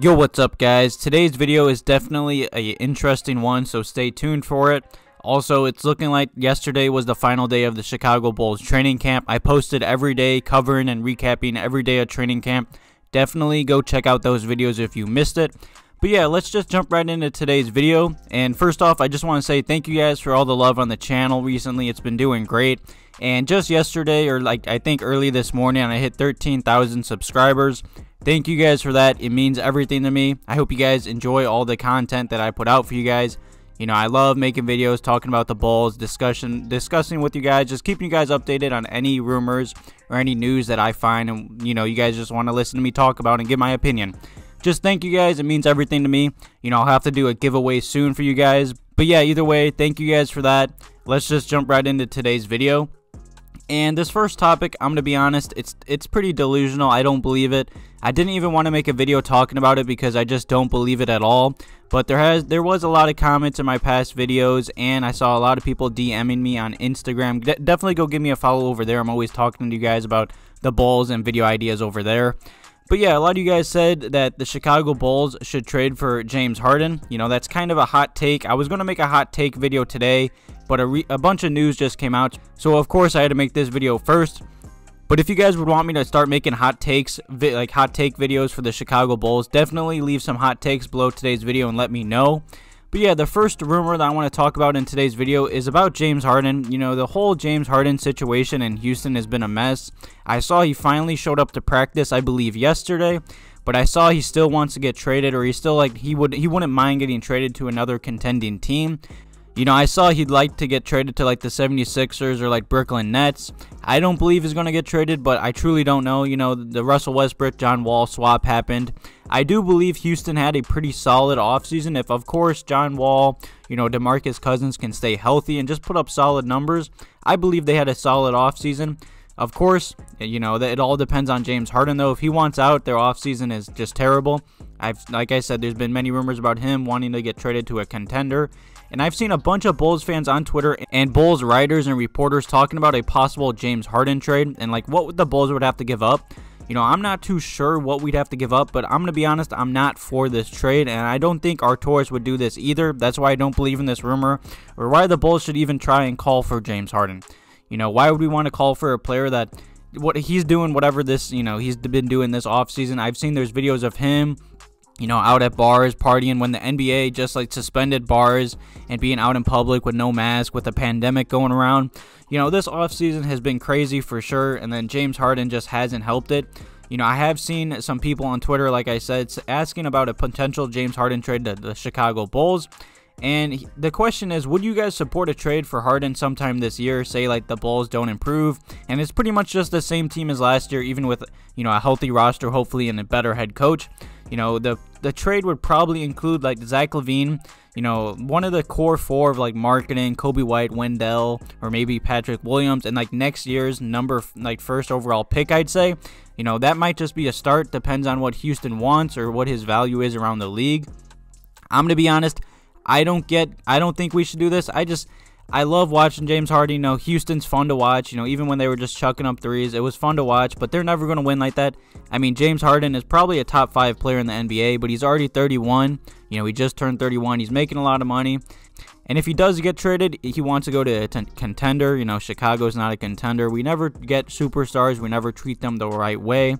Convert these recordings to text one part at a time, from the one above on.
Yo, what's up guys? Today's video is definitely a interesting one, so stay tuned for it. Also, it's looking like yesterday was the final day of the Chicago Bulls training camp. I posted every day covering and recapping every day of training camp. Definitely go check out those videos if you missed it. But yeah, let's just jump right into today's video. And first off, I just want to say thank you guys for all the love on the channel recently. It's been doing great. And just yesterday, or like I think early this morning, I hit 13,000 subscribers. Thank you guys for that. It means everything to me. I hope you guys enjoy all the content that I put out for you guys. You know, I love making videos talking about the Bulls, discussion discussing with you guys, just keeping you guys updated on any rumors or any news that I find and you know, you guys just want to listen to me talk about and give my opinion just thank you guys. It means everything to me. You know, I'll have to do a giveaway soon for you guys. But yeah, either way, thank you guys for that. Let's just jump right into today's video. And this first topic, I'm gonna be honest, it's it's pretty delusional. I don't believe it. I didn't even want to make a video talking about it because I just don't believe it at all. But there has there was a lot of comments in my past videos, and I saw a lot of people DMing me on Instagram. De definitely go give me a follow over there. I'm always talking to you guys about the balls and video ideas over there. But yeah, a lot of you guys said that the Chicago Bulls should trade for James Harden. You know, that's kind of a hot take. I was going to make a hot take video today, but a, a bunch of news just came out. So, of course, I had to make this video first. But if you guys would want me to start making hot takes, like hot take videos for the Chicago Bulls, definitely leave some hot takes below today's video and let me know. But yeah, the first rumor that I want to talk about in today's video is about James Harden. You know, the whole James Harden situation in Houston has been a mess. I saw he finally showed up to practice, I believe, yesterday, but I saw he still wants to get traded or he still like he would he wouldn't mind getting traded to another contending team. You know, I saw he'd like to get traded to like the 76ers or like Brooklyn Nets. I don't believe he's going to get traded, but I truly don't know. You know, the Russell Westbrook John Wall swap happened. I do believe Houston had a pretty solid offseason. If, of course, John Wall, you know, Demarcus Cousins can stay healthy and just put up solid numbers, I believe they had a solid offseason. Of course, you know, it all depends on James Harden, though. If he wants out, their offseason is just terrible. I've, like I said, there's been many rumors about him wanting to get traded to a contender. And I've seen a bunch of Bulls fans on Twitter and Bulls writers and reporters talking about a possible James Harden trade and like what the Bulls would have to give up. You know, I'm not too sure what we'd have to give up, but I'm going to be honest, I'm not for this trade, and I don't think Arturis would do this either. That's why I don't believe in this rumor, or why the Bulls should even try and call for James Harden. You know, why would we want to call for a player that what he's doing whatever this, you know, he's been doing this offseason. I've seen there's videos of him you know, out at bars, partying when the NBA just like suspended bars and being out in public with no mask with a pandemic going around. You know, this offseason has been crazy for sure, and then James Harden just hasn't helped it. You know, I have seen some people on Twitter, like I said, asking about a potential James Harden trade to the Chicago Bulls. And the question is, would you guys support a trade for Harden sometime this year? Say like the Bulls don't improve, and it's pretty much just the same team as last year, even with you know a healthy roster, hopefully, and a better head coach. You know the the trade would probably include like Zach Levine, you know, one of the core four of like marketing, Kobe White, Wendell, or maybe Patrick Williams, and like next year's number like first overall pick, I'd say. You know that might just be a start. Depends on what Houston wants or what his value is around the league. I'm gonna be honest. I don't get. I don't think we should do this. I just. I love watching James Harden. You know, Houston's fun to watch. You know, even when they were just chucking up threes, it was fun to watch, but they're never going to win like that. I mean, James Harden is probably a top five player in the NBA, but he's already 31. You know, he just turned 31. He's making a lot of money. And if he does get traded, he wants to go to a contender. You know, Chicago's not a contender. We never get superstars, we never treat them the right way.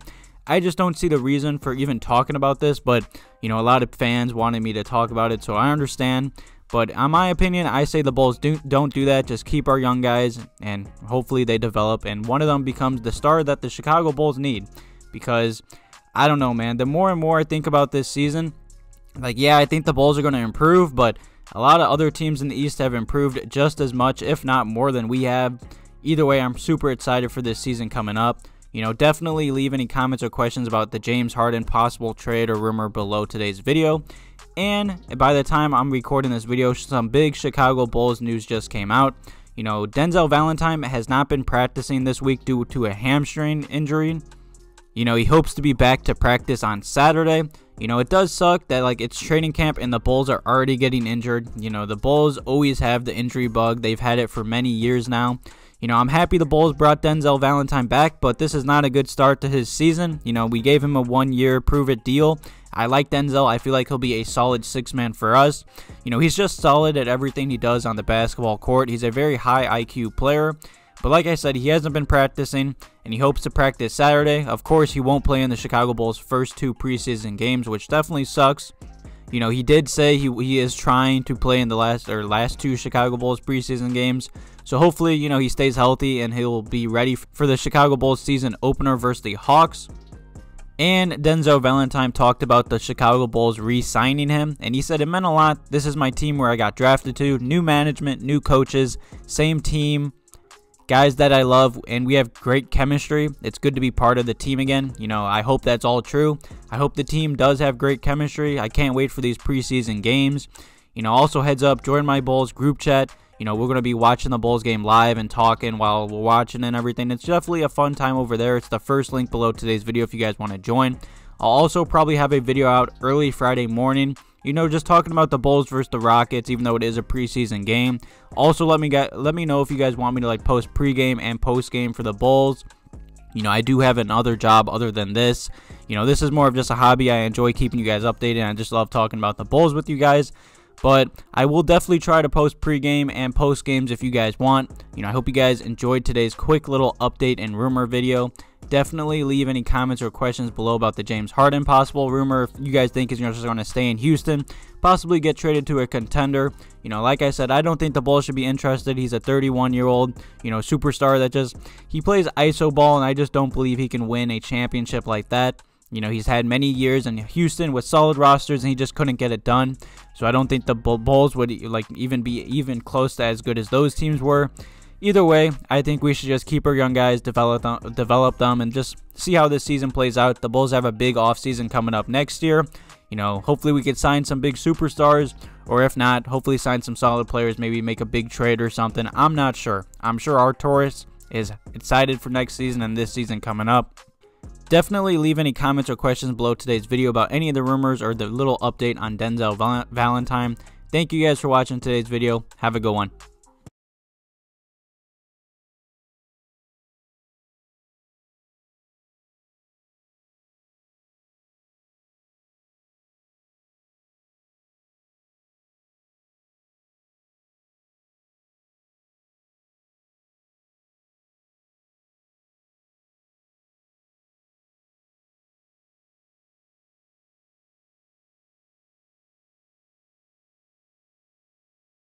I just don't see the reason for even talking about this, but you know, a lot of fans wanted me to talk about it, so I understand. But in uh, my opinion, I say the Bulls do, don't do that. Just keep our young guys, and hopefully they develop, and one of them becomes the star that the Chicago Bulls need. Because I don't know, man. The more and more I think about this season, like yeah, I think the Bulls are going to improve, but a lot of other teams in the East have improved just as much, if not more, than we have. Either way, I'm super excited for this season coming up. You know, definitely leave any comments or questions about the James Harden possible trade or rumor below today's video. And by the time I'm recording this video, some big Chicago Bulls news just came out. You know, Denzel Valentine has not been practicing this week due to a hamstring injury. You know, he hopes to be back to practice on Saturday. You know, it does suck that like it's training camp and the Bulls are already getting injured. You know, the Bulls always have the injury bug. They've had it for many years now. You know, I'm happy the Bulls brought Denzel Valentine back, but this is not a good start to his season. You know, we gave him a one year prove it deal. I like Denzel. I feel like he'll be a solid six man for us. You know, he's just solid at everything he does on the basketball court. He's a very high IQ player. But like I said, he hasn't been practicing, and he hopes to practice Saturday. Of course, he won't play in the Chicago Bulls' first two preseason games, which definitely sucks. You know, he did say he, he is trying to play in the last or last two Chicago Bulls preseason games. So hopefully, you know, he stays healthy and he'll be ready for the Chicago Bulls season opener versus the Hawks. And Denzel Valentine talked about the Chicago Bulls re signing him, and he said, It meant a lot. This is my team where I got drafted to. New management, new coaches, same team guys that I love, and we have great chemistry. It's good to be part of the team again. You know, I hope that's all true. I hope the team does have great chemistry. I can't wait for these preseason games. You know, also heads up, join my Bulls group chat. You know, we're going to be watching the Bulls game live and talking while we're watching and everything. It's definitely a fun time over there. It's the first link below today's video if you guys want to join. I'll also probably have a video out early Friday morning you know, just talking about the Bulls versus the Rockets, even though it is a preseason game. Also, let me get let me know if you guys want me to like post pregame and postgame for the Bulls. You know, I do have another job other than this. You know, this is more of just a hobby. I enjoy keeping you guys updated. I just love talking about the Bulls with you guys. But I will definitely try to post pregame and post games if you guys want. You know, I hope you guys enjoyed today's quick little update and rumor video. Definitely leave any comments or questions below about the James Harden possible rumor. If you guys think he's just going to stay in Houston, possibly get traded to a contender. You know, like I said, I don't think the Bulls should be interested. He's a 31-year-old, you know, superstar that just he plays ISO ball, and I just don't believe he can win a championship like that. You know, he's had many years in Houston with solid rosters and he just couldn't get it done. So I don't think the Bulls would like even be even close to as good as those teams were. Either way, I think we should just keep our young guys, develop them, develop them and just see how this season plays out. The Bulls have a big offseason coming up next year. You know, hopefully we could sign some big superstars or if not, hopefully sign some solid players, maybe make a big trade or something. I'm not sure. I'm sure our Taurus is excited for next season and this season coming up. Definitely leave any comments or questions below today's video about any of the rumors or the little update on Denzel Val Valentine. Thank you guys for watching today's video. Have a good one.